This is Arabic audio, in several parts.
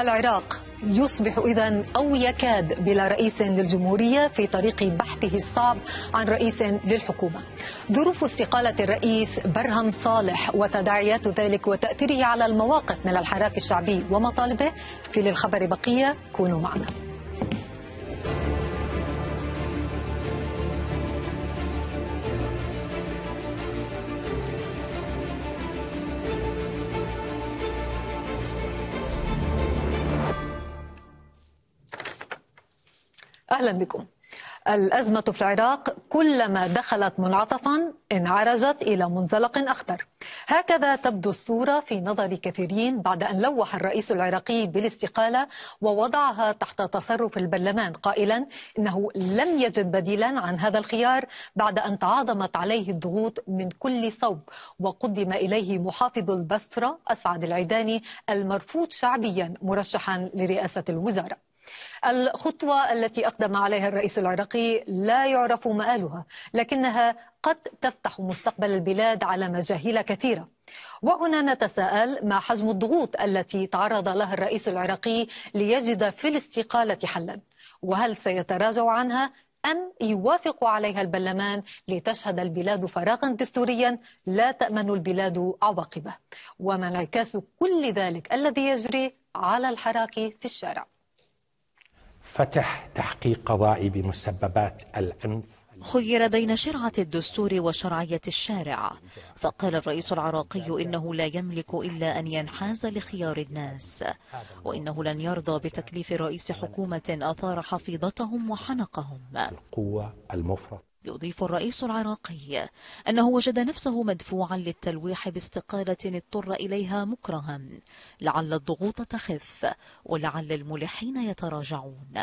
العراق يصبح إذا أو يكاد بلا رئيس للجمهورية في طريق بحثه الصعب عن رئيس للحكومة ظروف استقالة الرئيس برهم صالح وتداعيات ذلك وتأثيره على المواقف من الحراك الشعبي ومطالبه في للخبر بقية كونوا معنا أهلا بكم الأزمة في العراق كلما دخلت منعطفا انعرجت إلى منزلق أخطر هكذا تبدو الصورة في نظر كثيرين بعد أن لوح الرئيس العراقي بالاستقالة ووضعها تحت تصرف البرلمان قائلا إنه لم يجد بديلا عن هذا الخيار بعد أن تعاظمت عليه الضغوط من كل صوب وقدم إليه محافظ البصرة أسعد العيداني المرفوض شعبيا مرشحا لرئاسة الوزارة الخطوة التي أقدم عليها الرئيس العراقي لا يعرف مآلها لكنها قد تفتح مستقبل البلاد على مجاهيل كثيرة وهنا نتساءل ما حجم الضغوط التي تعرض لها الرئيس العراقي ليجد في الاستقالة حلا وهل سيتراجع عنها أم يوافق عليها البرلمان لتشهد البلاد فراغا دستوريا لا تأمن البلاد عواقبه وما انعكاس كل ذلك الذي يجري على الحراك في الشارع فتح تحقيق قضائي بمسببات الأنف خير بين شرعة الدستور وشرعية الشارع فقال الرئيس العراقي إنه لا يملك إلا أن ينحاز لخيار الناس وإنه لن يرضى بتكليف رئيس حكومة أثار حفيظتهم وحنقهم القوة المفرط يضيف الرئيس العراقي أنه وجد نفسه مدفوعا للتلويح باستقالة اضطر إليها مكرها لعل الضغوط تخف ولعل الملحين يتراجعون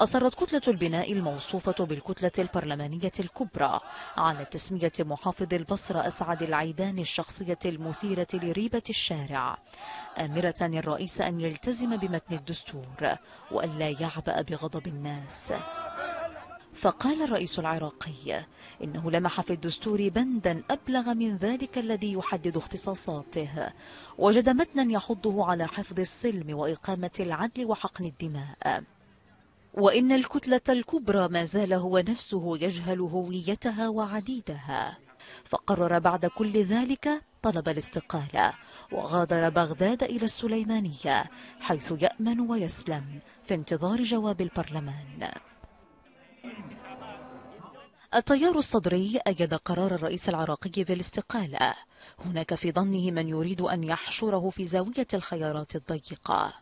أصرت كتلة البناء الموصوفة بالكتلة البرلمانية الكبرى على تسمية محافظ البصرة أسعد العيدان الشخصية المثيرة لريبة الشارع آمرة الرئيس أن يلتزم بمتن الدستور وأن لا يعبأ بغضب الناس فقال الرئيس العراقي إنه لمح في الدستور بندا أبلغ من ذلك الذي يحدد اختصاصاته وجد متنا يحضه على حفظ السلم وإقامة العدل وحقن الدماء وإن الكتلة الكبرى ما زال هو نفسه يجهل هويتها وعديدها فقرر بعد كل ذلك طلب الاستقالة وغادر بغداد إلى السليمانية حيث يأمن ويسلم في انتظار جواب البرلمان التيار الصدري أيد قرار الرئيس العراقي بالاستقالة هناك في ظنه من يريد أن يحشره في زاوية الخيارات الضيقة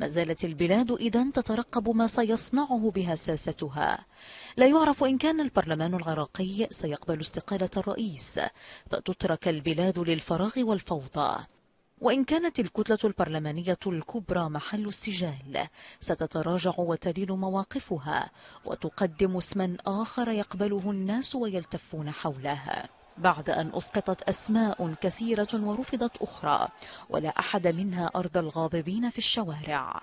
ما زالت البلاد إذا تترقب ما سيصنعه بها ساستها لا يعرف إن كان البرلمان العراقي سيقبل استقالة الرئيس فتترك البلاد للفراغ والفوضى وإن كانت الكتلة البرلمانية الكبرى محل السجال ستتراجع وتلين مواقفها وتقدم اسما آخر يقبله الناس ويلتفون حولها بعد أن أسقطت أسماء كثيرة ورفضت أخرى ولا أحد منها أرض الغاضبين في الشوارع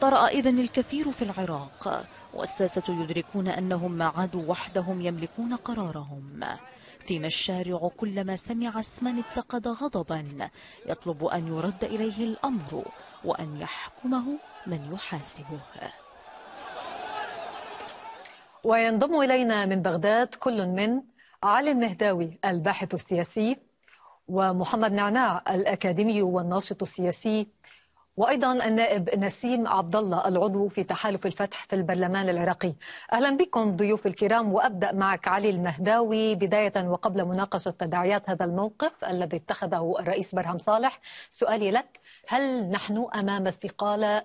طرأ إذن الكثير في العراق والساسة يدركون أنهم ما عادوا وحدهم يملكون قرارهم فيما الشارع كلما سمع اسما اتقد غضبا يطلب أن يرد إليه الأمر وأن يحكمه من يحاسبه وينضم إلينا من بغداد كل من علي المهداوي الباحث السياسي ومحمد نعناع الأكاديمي والناشط السياسي وأيضا النائب نسيم عبد الله العضو في تحالف الفتح في البرلمان العراقي أهلا بكم ضيوف الكرام وأبدأ معك علي المهداوي بداية وقبل مناقشة تداعيات هذا الموقف الذي اتخذه الرئيس برهم صالح سؤالي لك هل نحن أمام استقالة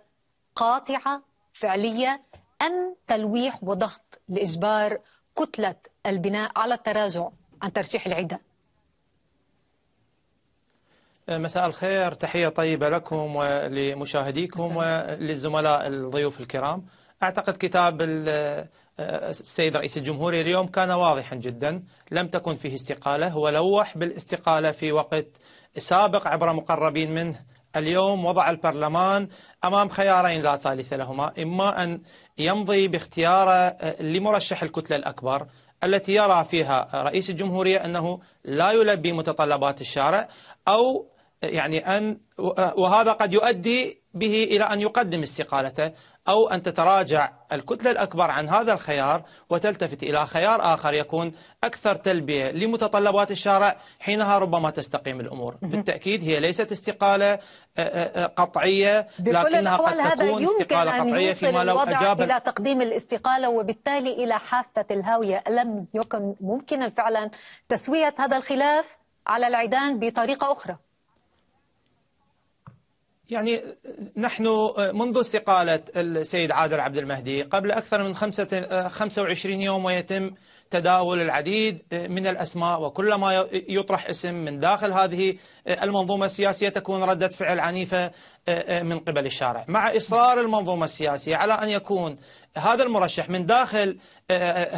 قاطعة فعلية أم تلويح وضغط لإجبار كتلة البناء على التراجع عن ترشيح العدة آه، مساء الخير تحية طيبة لكم ولمشاهديكم وللزملاء الضيوف الكرام أعتقد كتاب آه، السيد رئيس الجمهورية اليوم كان واضحا جدا لم تكن فيه استقالة هو لوح بالاستقالة في وقت سابق عبر مقربين منه اليوم وضع البرلمان أمام خيارين لا ثالث لهما إما أن يمضي باختياره آه، لمرشح الكتلة الأكبر التي يرى فيها رئيس الجمهورية أنه لا يلبي متطلبات الشارع أو يعني أن وهذا قد يؤدي به إلى أن يقدم استقالته أو أن تتراجع الكتلة الأكبر عن هذا الخيار وتلتفت إلى خيار آخر يكون أكثر تلبية لمتطلبات الشارع حينها ربما تستقيم الأمور بالتأكيد هي ليست استقالة آه، آه، آه، قطعية لكنها قد تكون استقالة قطعية فيما لو أجاب إلى تقديم الاستقالة وبالتالي إلى حافة الهاوية لم يكن ممكنا فعلا تسوية هذا الخلاف على العيدان بطريقة أخرى يعني نحن منذ استقالة السيد عادل عبد المهدي قبل أكثر من 25 يوم ويتم تداول العديد من الأسماء وكلما يطرح اسم من داخل هذه المنظومة السياسية تكون ردة فعل عنيفة من قبل الشارع مع إصرار المنظومة السياسية على أن يكون هذا المرشح من داخل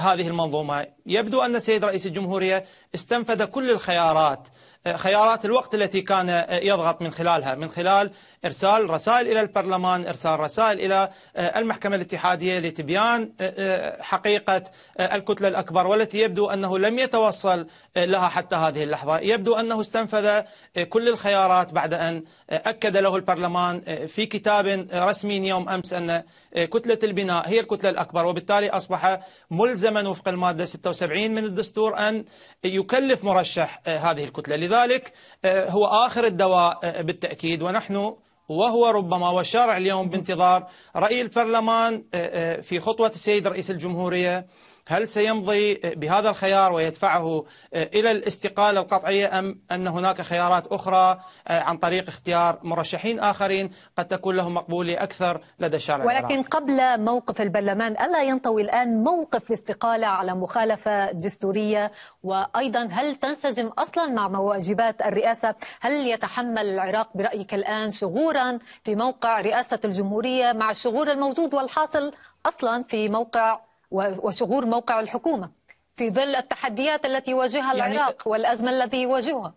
هذه المنظومة يبدو أن السيد رئيس الجمهورية استنفذ كل الخيارات خيارات الوقت التي كان يضغط من خلالها من خلال إرسال رسائل إلى البرلمان إرسال رسائل إلى آه، المحكمة الاتحادية لتبيان آه، آه، حقيقة الكتلة الأكبر والتي يبدو أنه لم يتوصل لها حتى هذه اللحظة يبدو أنه استنفذ كل الخيارات بعد أن أكد له البرلمان في كتاب رسمي يوم أمس أن كتلة البناء هي الكتلة الأكبر وبالتالي أصبح ملزما وفق المادة 76 من الدستور أن يكلف مرشح هذه الكتلة لذلك هو آخر الدواء بالتأكيد ونحن وهو ربما والشارع اليوم بانتظار رأي البرلمان آه، آه، في خطوة السيد رئيس الجمهورية هل سيمضي بهذا الخيار ويدفعه إلى الاستقالة القطعية أم أن هناك خيارات أخرى عن طريق اختيار مرشحين آخرين قد تكون لهم مقبولة أكثر لدى الشارع ولكن العراق. قبل موقف البرلمان ألا ينطوي الآن موقف الاستقالة على مخالفة دستورية وأيضا هل تنسجم أصلا مع واجبات الرئاسة هل يتحمل العراق برأيك الآن شغورا في موقع رئاسة الجمهورية مع الشغور الموجود والحاصل أصلا في موقع وشغور موقع الحكومة في ظل التحديات التي يواجهها يعني العراق والأزمة الذي يواجهها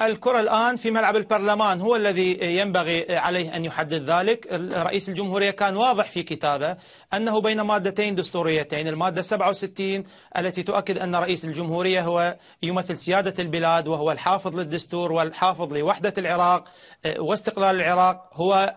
الكرة الآن في ملعب البرلمان هو الذي ينبغي عليه أن يحدد ذلك رئيس الجمهورية كان واضح في كتابه أنه بين مادتين دستوريتين المادة 67 التي تؤكد أن رئيس الجمهورية هو يمثل سيادة البلاد وهو الحافظ للدستور والحافظ لوحدة العراق واستقلال العراق هو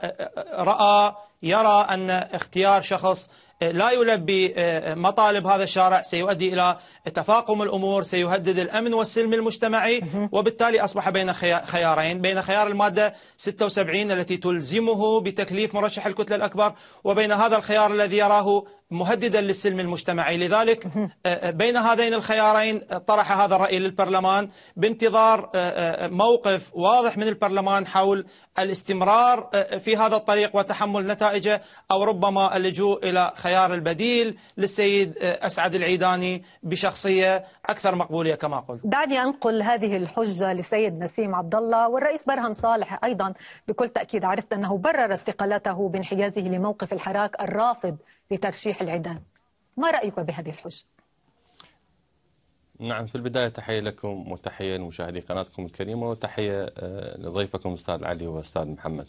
رأى يرى أن اختيار شخص آه، لا يلبي آه، آه، مطالب هذا الشارع سيؤدي إلى تفاقم الأمور سيهدد الأمن والسلم المجتمعي وبالتالي أصبح بين خيارين بين خيار المادة 76 التي تلزمه بتكليف مرشح الكتلة الأكبر وبين هذا الخيار الذي يراه مهددا للسلم المجتمعي لذلك آه، آه، بين هذين الخيارين آه، طرح هذا الرأي للبرلمان بانتظار موقف واضح من البرلمان حول الاستمرار في هذا الطريق وتحمل نتائجه أو ربما اللجوء إلى خيار البديل للسيد أسعد العيداني بشخصية أكثر مقبولية كما قلت دعني أنقل هذه الحجة لسيد نسيم عبد الله والرئيس برهم صالح أيضا بكل تأكيد عرفت أنه برر استقالته بانحيازه لموقف الحراك الرافض لترشيح العدان ما رأيك بهذه الحجة؟ نعم في البداية تحية لكم وتحية لمشاهدي قناتكم الكريمة وتحية آه، لضيفكم أستاذ علي وأستاذ محمد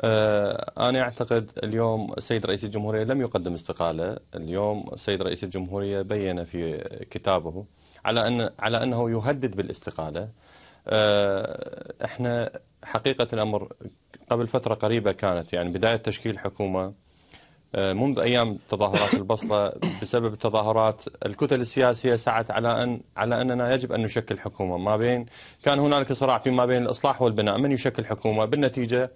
آه، أنا أعتقد اليوم السيد رئيس الجمهورية لم يقدم استقالة اليوم السيد رئيس الجمهورية بين في كتابه على أن على أنه يهدد بالاستقالة آه، احنا حقيقة الأمر قبل فترة قريبة كانت يعني بداية تشكيل حكومة آه، منذ أيام تظاهرات البصرة بسبب التظاهرات الكتل السياسية سعت على أن على أننا يجب أن نشكل حكومة ما بين كان هنالك صراع فيما بين الإصلاح والبناء من يشكل حكومة بالنتيجة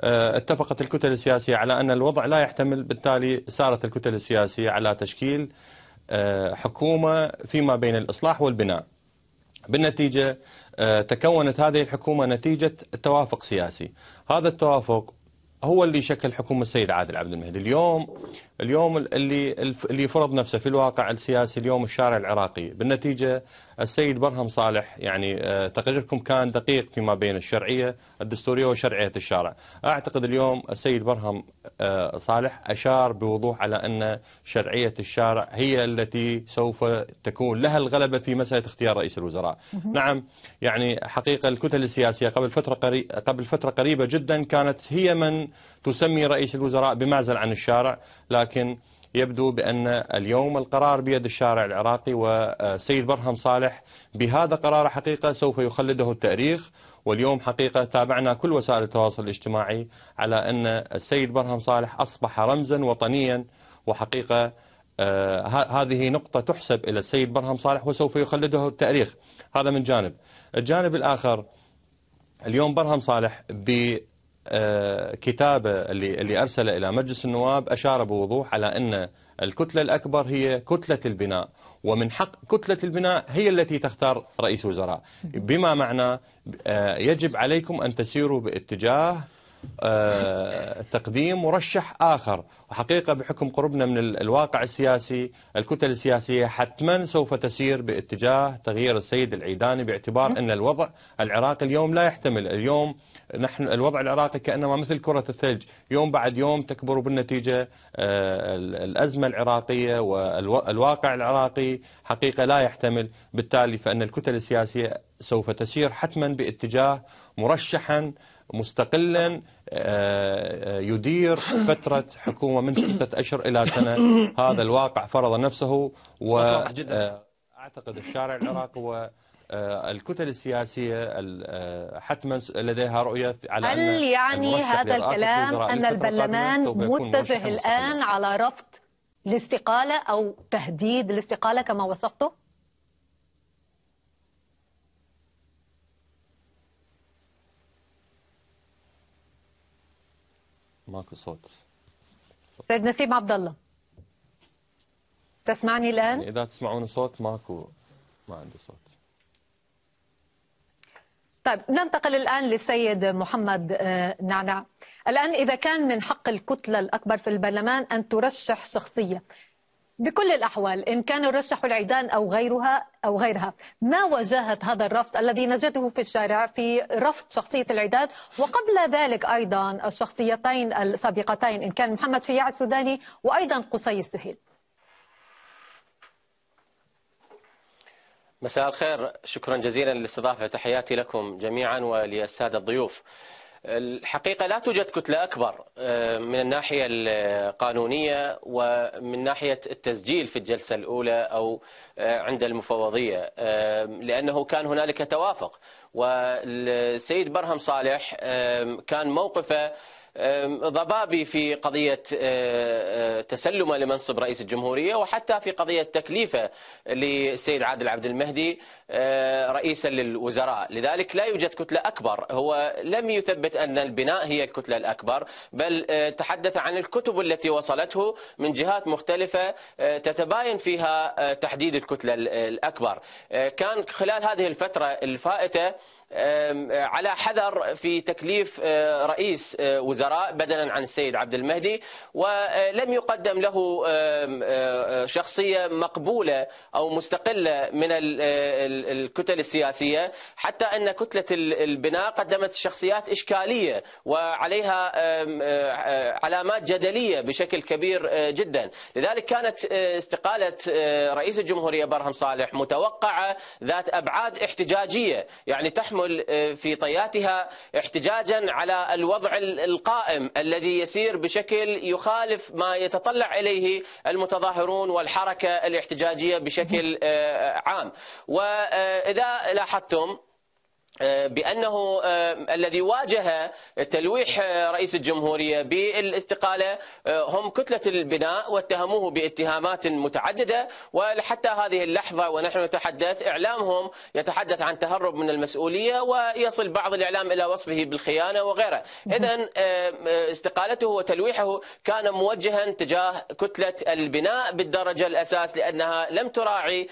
آه، اتفقت الكتل السياسية على أن الوضع لا يحتمل بالتالي سارت الكتل السياسية على تشكيل آه، حكومة فيما بين الإصلاح والبناء بالنتيجة تكونت هذه الحكومة نتيجة توافق سياسي هذا التوافق هو اللي شكل حكومة السيد عادل عبد المهدي اليوم اليوم اللي اللي فرض نفسه في الواقع السياسي اليوم الشارع العراقي بالنتيجه السيد برهم صالح يعني آه، تقريركم كان دقيق فيما بين الشرعيه الدستوريه وشرعيه الشارع اعتقد اليوم السيد برهم آه، صالح اشار بوضوح على ان شرعيه الشارع هي التي سوف تكون لها الغلبه في مساله اختيار رئيس الوزراء نعم يعني حقيقه الكتل السياسيه قبل فتره قريب قبل فتره قريبه جدا كانت هي من تسمي رئيس الوزراء بمعزل عن الشارع لكن ولكن يبدو بأن اليوم القرار بيد الشارع العراقي وسيد برهم صالح بهذا قرار حقيقة سوف يخلده التاريخ واليوم حقيقة تابعنا كل وسائل التواصل الاجتماعي على أن السيد برهم صالح أصبح رمزا وطنيا وحقيقة آه، هذه نقطة تحسب إلى السيد برهم صالح وسوف يخلده التاريخ هذا من جانب الجانب الآخر اليوم برهم صالح ب آه، كتابه اللي اللي ارسله الى مجلس النواب اشار بوضوح على ان الكتله الاكبر هي كتله البناء ومن حق كتله البناء هي التي تختار رئيس وزراء بما معنى آه، يجب عليكم ان تسيروا باتجاه آه، تقديم مرشح آخر وحقيقة بحكم قربنا من الواقع السياسي الكتل السياسية حتما سوف تسير باتجاه تغيير السيد العيداني باعتبار أن الوضع العراقي اليوم لا يحتمل اليوم نحن الوضع العراقي كأنما مثل كرة الثلج يوم بعد يوم تكبر بالنتيجة آه، الأزمة العراقية والواقع العراقي حقيقة لا يحتمل بالتالي فأن الكتل السياسية سوف تسير حتما باتجاه مرشحا مستقلا آه، آه، يدير فترة حكومة من ستة أشهر إلى سنة هذا الواقع فرض نفسه وأعتقد آه، الشارع العراقي هو الكتل السياسية حتما لديها رؤية على هل أن يعني هذا الكلام أن البرلمان متجه الآن على رفض الاستقالة أو تهديد الاستقالة كما وصفته؟ صوت سيد نسيم عبد الله تسمعني الآن؟ يعني إذا تسمعون صوت ماكو ما عندي صوت طيب ننتقل الآن للسيد محمد آه، نعنع الآن إذا كان من حق الكتلة الأكبر في البرلمان أن ترشح شخصية بكل الأحوال إن كان الرشح العيدان أو غيرها أو غيرها ما واجهت هذا الرفض الذي نجده في الشارع في رفض شخصية العداد وقبل ذلك أيضا الشخصيتين السابقتين إن كان محمد شياع السوداني وأيضا قصي السهيل مساء الخير شكرا جزيلا للاستضافة تحياتي لكم جميعا وللسادة الضيوف الحقيقة لا توجد كتلة أكبر آه، من الناحية القانونية ومن ناحية التسجيل في الجلسة الأولى أو آه، عند المفوضية آه، لأنه كان هنالك توافق والسيد برهم صالح كان موقفه ضبابي في قضية أه، أه، تسلمه لمنصب رئيس الجمهورية وحتى في قضية تكليفه للسيد عادل عبد المهدي أه، رئيسا للوزراء لذلك لا يوجد كتلة أكبر هو لم يثبت أن البناء هي الكتلة الأكبر بل تحدث عن الكتب التي وصلته من جهات مختلفة تتباين فيها تحديد الكتلة الأكبر كان خلال هذه الفترة الفائتة آه، على حذر في تكليف آه، رئيس آه، وزراء بدلا عن السيد عبد المهدي ولم يقدم له شخصية مقبولة أو مستقلة من الكتل السياسية حتى أن كتلة البناء قدمت شخصيات إشكالية وعليها علامات جدلية بشكل كبير جدا لذلك كانت استقالة رئيس الجمهورية برهم صالح متوقعة ذات أبعاد احتجاجية يعني تحمل تحمل آه، في طياتها احتجاجا على الوضع القائم الذي يسير بشكل يخالف ما يتطلع اليه المتظاهرون والحركه الاحتجاجيه بشكل آه، عام واذا لاحظتم آه، بأنه آه، الذي واجه آه، تلويح رئيس الجمهورية بالاستقالة هم كتلة البناء واتهموه باتهامات متعددة ولحتى هذه اللحظة ونحن نتحدث إعلامهم يتحدث عن تهرب من المسؤولية ويصل بعض الإعلام إلى وصفه بالخيانة وغيره إذا استقالته وتلويحه كان موجها تجاه كتلة البناء بالدرجة الأساس لأنها لم تراعي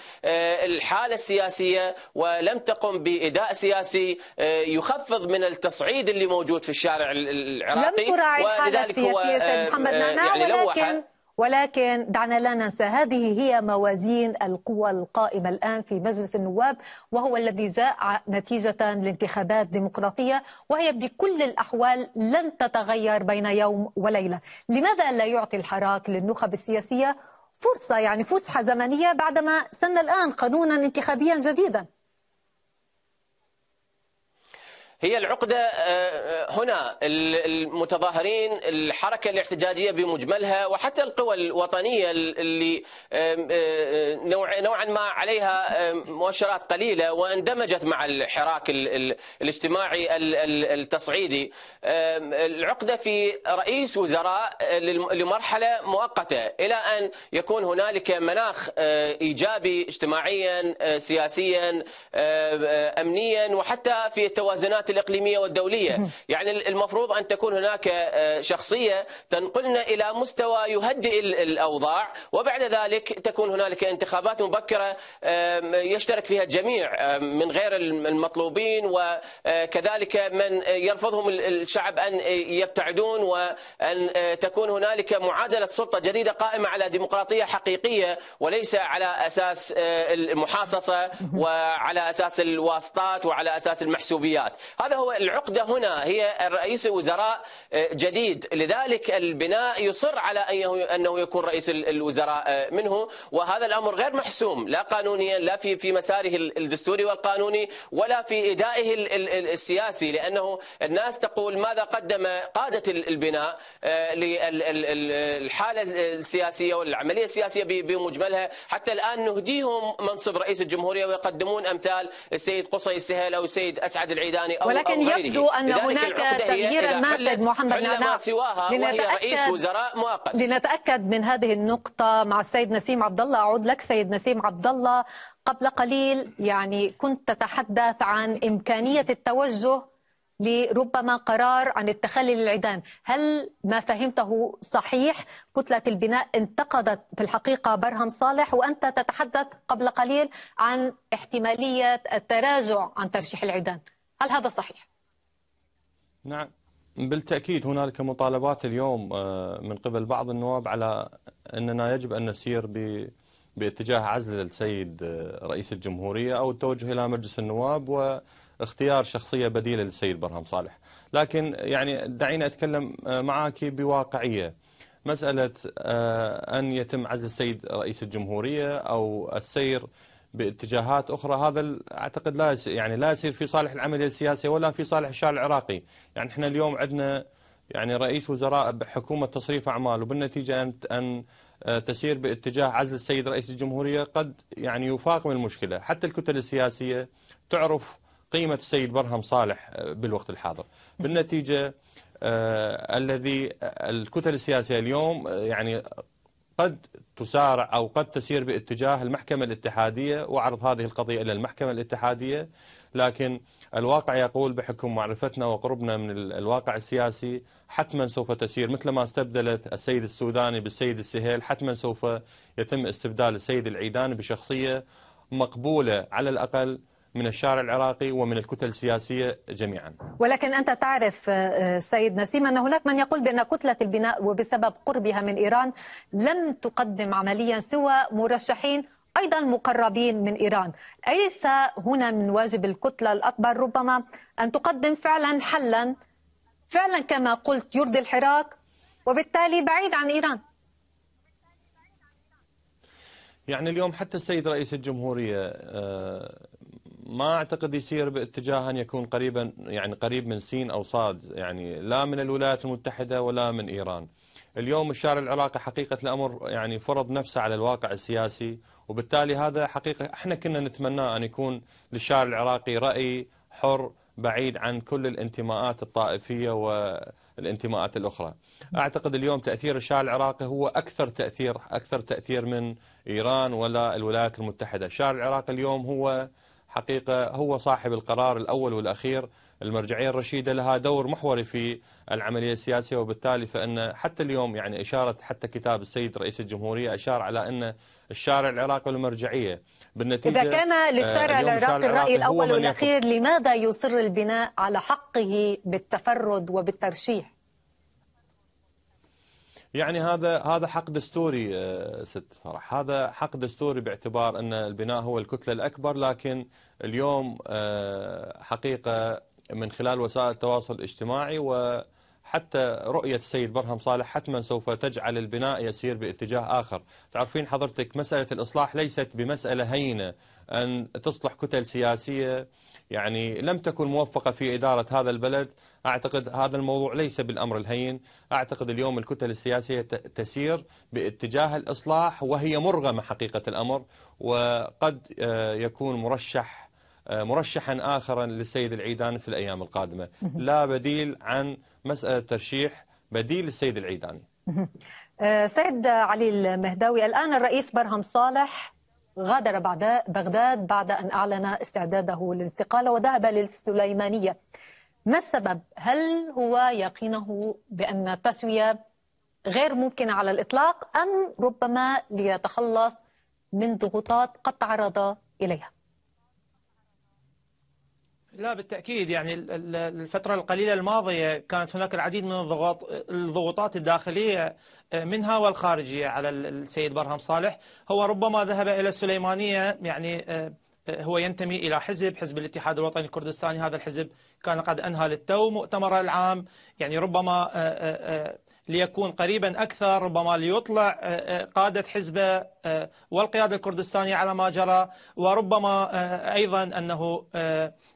الحالة السياسية ولم تقم بإداء سياسي السياسي آه، يخفض من التصعيد اللي موجود في الشارع العراقي لم تراعي الحاله السياسيه سيد آه، محمد آه، نعناع يعني ولكن ولكن دعنا لا ننسى هذه هي موازين القوى القائمة الآن في مجلس النواب وهو الذي جاء نتيجة لانتخابات ديمقراطية وهي بكل الأحوال لن تتغير بين يوم وليلة لماذا لا يعطي الحراك للنخب السياسية فرصة يعني فسحة زمنية بعدما سن الآن قانونا انتخابيا جديدا هي العقدة آه، آه، هنا المتظاهرين الحركة الاحتجاجية بمجملها وحتى القوى الوطنية اللي آه، نوعا ما عليها مؤشرات قليلة واندمجت مع الحراك الاجتماعي التصعيدي العقدة في رئيس وزراء لمرحلة مؤقتة إلى أن يكون هنالك مناخ إيجابي اجتماعيا سياسيا أمنيا وحتى في التوازنات الإقليمية والدولية يعني المفروض أن تكون هناك آه، شخصية تنقلنا إلى مستوى يهدئ الأوضاع وبعد ذلك تكون هنالك انتخابات مبكرة يشترك فيها الجميع من غير المطلوبين وكذلك آه، من آه، يرفضهم الشعب أن يبتعدون وأن تكون هنالك معادلة سلطة جديدة قائمة على ديمقراطية حقيقية وليس على أساس المحاصصة وعلى أساس الواسطات وعلى أساس المحسوبيات هذا هو العقدة هنا هي رئيس وزراء آه، جديد لذلك البناء يصر على أنه يكون رئيس الوزراء آه، منه وهذا الأمر غير محسوم لا قانونيا لا في في مساره الدستوري والقانوني ولا في إدائه السياسي لأنه الناس تقول ماذا قدم قادة البناء آه، للحالة السياسية والعملية السياسية بمجملها حتى الآن نهديهم منصب رئيس الجمهورية ويقدمون أمثال السيد قصي السهيل أو السيد أسعد العيداني أو ولكن يبدو أن هناك تغييرا ما سيد محمد نعناع لنتأكد, لنتأكد من هذه النقطة مع السيد نسيم عبد الله أعود لك سيد نسيم عبد الله قبل قليل يعني كنت تتحدث عن إمكانية التوجه لربما قرار عن التخلي للعيدان هل ما فهمته صحيح كتلة البناء انتقدت في الحقيقة برهم صالح وأنت تتحدث قبل قليل عن احتمالية التراجع عن ترشيح العيدان هل هذا صحيح؟ نعم بالتأكيد هنالك مطالبات اليوم آه، من قبل بعض النواب على أننا يجب أن نسير ب... باتجاه عزل السيد آه، رئيس الجمهورية أو التوجه إلى مجلس النواب واختيار شخصية بديلة للسيد برهم صالح لكن يعني دعيني أتكلم آه، معك بواقعية مسألة أن يتم عزل السيد رئيس الجمهورية أو السير باتجاهات أخرى هذا أعتقد لا يعني لا يصير في صالح العملية السياسية ولا في صالح الشارع العراقي يعني احنا اليوم عندنا يعني رئيس وزراء بحكومة تصريف أعمال وبالنتيجة أن, أن آه، تسير باتجاه عزل السيد رئيس الجمهورية قد يعني يفاقم المشكلة حتى الكتل السياسية تعرف قيمة السيد برهم صالح آه، بالوقت الحاضر بالنتيجة آه الذي آه، الكتل السياسية اليوم يعني قد تسارع أو قد تسير باتجاه المحكمة الاتحادية وعرض هذه القضية إلى المحكمة الاتحادية لكن الواقع يقول بحكم معرفتنا وقربنا من الواقع السياسي حتما سوف تسير مثل ما استبدلت السيد السوداني بالسيد السهيل حتما سوف يتم استبدال السيد العيدان بشخصية مقبولة على الأقل من الشارع العراقي ومن الكتل السياسية جميعا ولكن أنت تعرف آه، سيد نسيم أن هناك من يقول بأن كتلة البناء وبسبب قربها من إيران لم تقدم عمليا سوى مرشحين أيضا مقربين من إيران أليس هنا من واجب الكتلة الأكبر ربما أن تقدم فعلا حلا فعلا كما قلت يرضي الحراك وبالتالي بعيد عن إيران يعني اليوم حتى السيد رئيس الجمهورية آه، ما اعتقد يسير باتجاه ان يكون قريبا يعني قريب من سين او صاد يعني لا من الولايات المتحده ولا من ايران. اليوم الشارع العراقي حقيقه الامر يعني فرض نفسه على الواقع السياسي وبالتالي هذا حقيقه احنا كنا نتمناه ان يكون للشارع العراقي راي حر بعيد عن كل الانتماءات الطائفيه والانتماءات الاخرى. اعتقد اليوم تاثير الشارع العراقي هو اكثر تاثير اكثر تاثير من ايران ولا الولايات المتحده، الشارع العراقي اليوم هو حقيقة هو صاحب القرار الأول والأخير المرجعية الرشيدة لها دور محوري في العملية السياسية وبالتالي فإن حتى اليوم يعني إشارة حتى كتاب السيد رئيس الجمهورية أشار على أن الشارع العراقي والمرجعية بالنتيجة إذا كان آه، للشارع العراقي الرأي الأول والأخير لماذا يصر البناء على حقه بالتفرد وبالترشيح؟ يعني هذا هذا حق دستوري آه، ست فرح هذا حق دستوري باعتبار ان البناء هو الكتله الاكبر لكن اليوم آه، حقيقه من خلال وسائل التواصل الاجتماعي وحتى رؤية السيد برهم صالح حتما سوف تجعل البناء يسير باتجاه آخر تعرفين حضرتك مسألة الإصلاح ليست بمسألة هينة أن تصلح كتل سياسية يعني لم تكن موفقة في إدارة هذا البلد أعتقد هذا الموضوع ليس بالأمر الهين أعتقد اليوم الكتل السياسية تسير باتجاه الإصلاح وهي مرغمة حقيقة الأمر وقد آه، يكون مرشح آه، مرشحا آخرا للسيد العيدان في الأيام القادمة لا بديل عن مسألة ترشيح بديل للسيد العيداني آه، سيد علي المهداوي الآن الرئيس برهم صالح غادر بعد بغداد بعد أن أعلن استعداده للاستقالة وذهب للسليمانية ما السبب؟ هل هو يقينه بأن التسوية غير ممكنة على الإطلاق أم ربما ليتخلص من ضغوطات قد تعرض إليها؟ لا بالتأكيد يعني الفترة القليلة الماضية كانت هناك العديد من الضغوط الضغوطات الداخلية آه، منها والخارجية على السيد برهم صالح هو ربما ذهب إلى السليمانية يعني آه، آه، هو ينتمي إلى حزب حزب الاتحاد الوطني الكردستاني هذا الحزب كان قد أنهى للتو مؤتمره العام يعني ربما ليكون قريبا أكثر ربما ليطلع آه، آه، قادة حزبه آه، والقيادة الكردستانية على ما جرى وربما أيضا أنه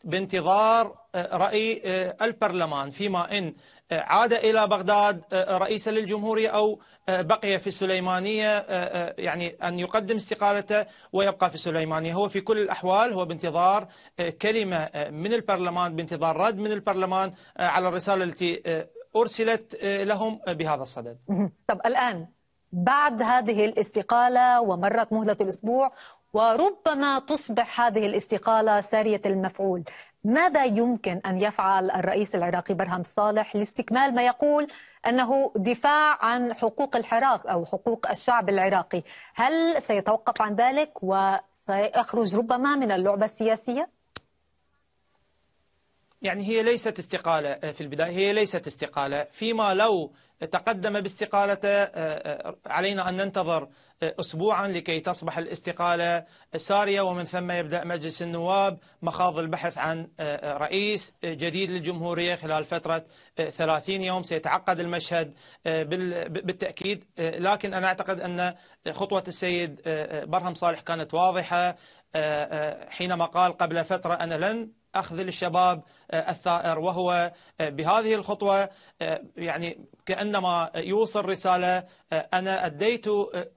بانتظار رأي البرلمان فيما إن عاد إلى بغداد رئيسا للجمهورية أو بقي في السليمانية يعني أن يقدم استقالته ويبقى في السليمانية هو في كل الأحوال هو بانتظار كلمة من البرلمان بانتظار رد من البرلمان على الرسالة التي أرسلت آه، لهم آه، بهذا الصدد طب الآن بعد هذه الاستقالة ومرت مهلة الأسبوع وربما تصبح هذه الاستقالة سارية المفعول ماذا يمكن أن يفعل الرئيس العراقي برهم صالح لاستكمال ما يقول أنه دفاع عن حقوق الحراك أو حقوق الشعب العراقي هل سيتوقف عن ذلك وسيخرج ربما من اللعبة السياسية؟ يعني هي ليست استقالة آه، في البداية هي ليست استقالة فيما لو تقدم باستقالته آه، آه، علينا أن ننتظر أسبوعا لكي تصبح الاستقالة سارية ومن ثم يبدأ مجلس النواب مخاض البحث عن رئيس جديد للجمهورية خلال فترة 30 يوم سيتعقد المشهد بالتأكيد لكن أنا أعتقد أن خطوة السيد برهم صالح كانت واضحة حينما قال قبل فترة أنا لن أخذ للشباب آه، الثائر وهو آه، بهذه الخطوة آه، يعني كأنما يوصل رسالة أنا أديت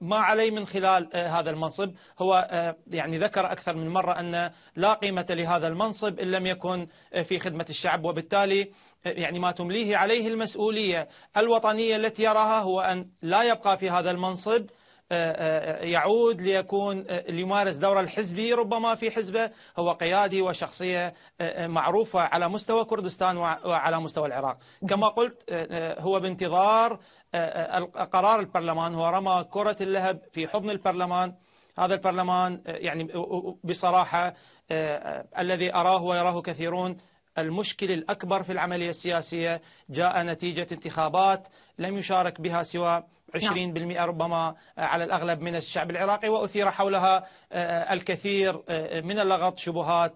ما علي من خلال هذا المنصب هو يعني ذكر أكثر من مرة أن لا قيمة لهذا المنصب إن لم يكن في خدمة الشعب وبالتالي يعني ما تمليه عليه المسؤولية الوطنية التي يراها هو أن لا يبقى في هذا المنصب آه، آه، يعود ليكون آه، ليمارس دوره الحزبي ربما في حزبه هو قيادي وشخصية معروفة على مستوى كردستان وعلى مستوى العراق كما قلت هو بانتظار قرار البرلمان هو رمى كرة اللهب في حضن البرلمان هذا البرلمان يعني بصراحة الذي أراه ويراه كثيرون المشكل الأكبر في العملية السياسية جاء نتيجة انتخابات لم يشارك بها سوى 20% نعم. ربما آه، على الأغلب من الشعب العراقي وأثير حولها آه، آه، الكثير من اللغط شبهات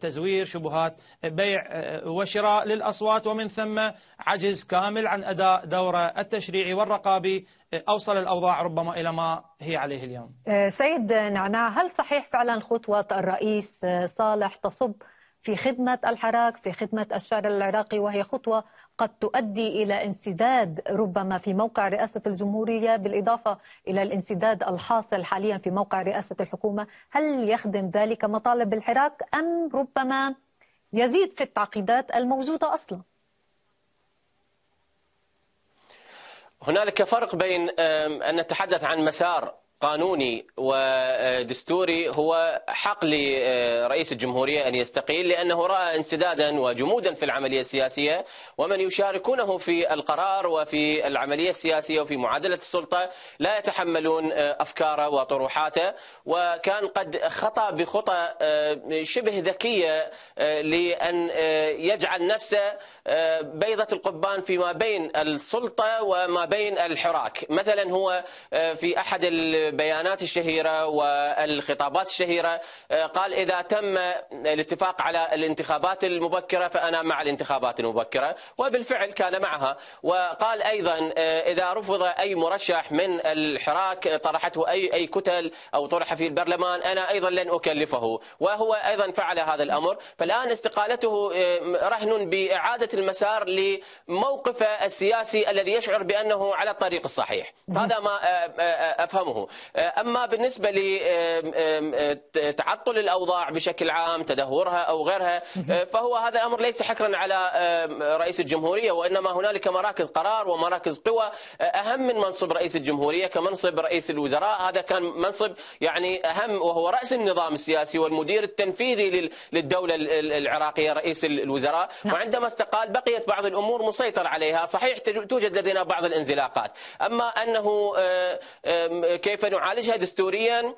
تزوير شبهات بيع وشراء للأصوات ومن ثم عجز كامل عن أداء دوره التشريعي والرقابي أوصل الأوضاع ربما إلى ما هي عليه اليوم سيد نعناع هل صحيح فعلا خطوة الرئيس صالح تصب في خدمة الحراك في خدمة الشعر العراقي وهي خطوة قد تؤدي إلى انسداد ربما في موقع رئاسة الجمهورية بالإضافة إلى الانسداد الحاصل حاليا في موقع رئاسة الحكومة هل يخدم ذلك مطالب الحراك أم ربما يزيد في التعقيدات الموجودة أصلاً هنالك فرق بين ان نتحدث عن مسار قانوني ودستوري هو حق لرئيس الجمهورية أن يستقيل لأنه رأى انسدادا وجمودا في العملية السياسية ومن يشاركونه في القرار وفي العملية السياسية وفي معادلة السلطة لا يتحملون أفكاره وطروحاته وكان قد خطأ بخطى آه، شبه ذكية آه، لأن آه، يجعل نفسه بيضة القبان فيما بين السلطة وما بين الحراك مثلا هو في أحد البيانات الشهيرة والخطابات الشهيرة آه، قال إذا تم الاتفاق على الانتخابات المبكرة فأنا مع الانتخابات المبكرة وبالفعل كان معها وقال أيضا آه، إذا رفض أي مرشح من الحراك طرحته أي أي كتل أو طرح في البرلمان أنا أيضا لن أكلفه وهو أيضا فعل هذا الأمر فالآن استقالته آه، رهن بإعادة المسار لموقفه السياسي الذي يشعر بأنه على الطريق الصحيح هذا ما أفهمه آه، أما بالنسبة لتعطل الأوضاع بشكل عام تدهورها أو غيرها آه، فهو هذا الأمر ليس حكرا على رئيس الجمهورية وإنما هنالك مراكز قرار ومراكز قوى آه، أهم من منصب رئيس الجمهورية كمنصب رئيس الوزراء هذا كان منصب يعني أهم وهو رأس النظام السياسي والمدير التنفيذي للدولة العراقية رئيس الوزراء نعم. وعندما استقال بقيت بعض الأمور مسيطر عليها صحيح توجد لدينا بعض الانزلاقات أما أنه كيف كيف نعالجها دستوريا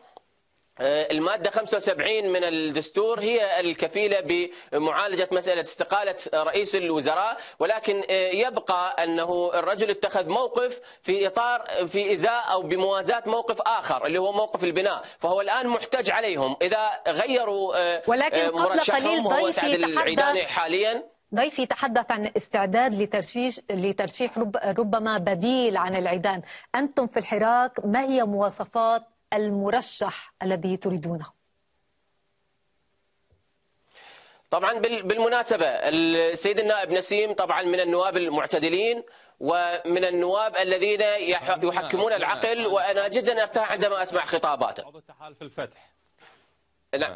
آه، المادة 75 من الدستور هي الكفيلة بمعالجة مسألة استقالة رئيس الوزراء ولكن آه، يبقى أنه الرجل اتخذ موقف في إطار في إزاء أو بموازاة موقف آخر اللي هو موقف البناء فهو الآن محتج عليهم إذا غيروا آه، ولكن قبل قليل ضيفي تحدث حاليا ضيفي تحدث عن استعداد لترشيح لترشيح ربما بديل عن العيدان انتم في الحراك ما هي مواصفات المرشح الذي تريدونه طبعا بالمناسبة السيد النائب نسيم طبعا من النواب المعتدلين ومن النواب الذين نعم، يحكمون نعم، العقل نعم. وأنا جدا أرتاح عندما أسمع خطاباته عضو التحالف الفتح عضو,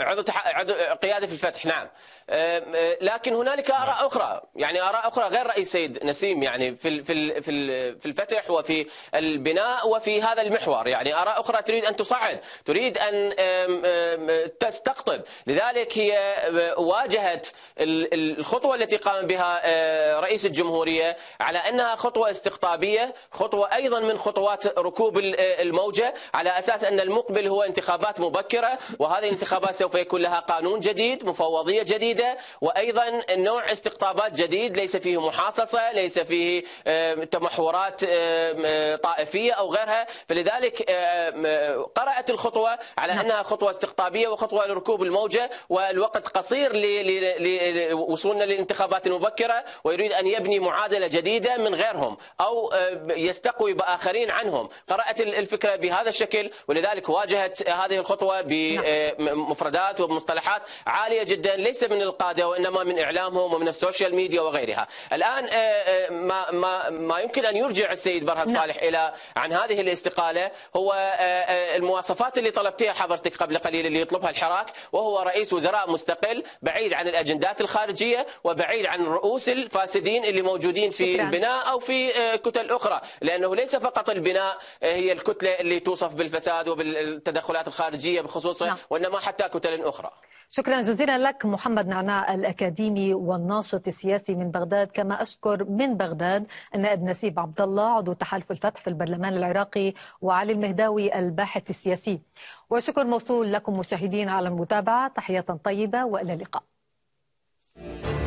عضو قيادة في الفتح نعم لكن هنالك اراء نعم. اخرى يعني اراء اخرى غير راي سيد نسيم يعني في في في الفتح وفي البناء وفي هذا المحور يعني اراء اخرى تريد ان تصعد تريد ان تستقطب لذلك هي واجهت الخطوه التي قام بها رئيس الجمهوريه على انها خطوه استقطابيه خطوه ايضا من خطوات ركوب الموجه على اساس ان المقبل هو انتخابات مبكره وهذه الانتخابات سوف يكون لها قانون جديد مفوضيه جديده جديدة وأيضا نوع استقطابات جديد ليس فيه محاصصة ليس فيه تمحورات طائفية أو غيرها فلذلك قرأت الخطوة على نعم. أنها خطوة استقطابية وخطوة لركوب الموجة والوقت قصير لوصولنا للانتخابات المبكرة ويريد أن يبني معادلة جديدة من غيرهم أو يستقوي بآخرين عنهم قرأت الفكرة بهذا الشكل ولذلك واجهت هذه الخطوة بمفردات نعم. ومصطلحات عالية جدا ليس من القادة وإنما من إعلامهم ومن السوشيال ميديا وغيرها الآن آه، آه، ما, ما, ما يمكن أن يرجع السيد برهم نعم. صالح إلى عن هذه الاستقالة هو آه، المواصفات اللي طلبتها حضرتك قبل قليل اللي يطلبها الحراك وهو رئيس وزراء مستقل بعيد عن الأجندات الخارجية وبعيد عن رؤوس الفاسدين اللي موجودين في شكرا. البناء أو في كتل أخرى لأنه ليس فقط البناء هي الكتلة اللي توصف بالفساد وبالتدخلات الخارجية بخصوصه نعم. وإنما حتى كتل أخرى شكرا جزيلا لك محمد نعناع الاكاديمي والناشط السياسي من بغداد كما اشكر من بغداد النائب نسيب عبد الله عضو تحالف الفتح في البرلمان العراقي وعلي المهداوي الباحث السياسي وشكر موصول لكم مشاهدين على المتابعه تحيه طيبه والى اللقاء.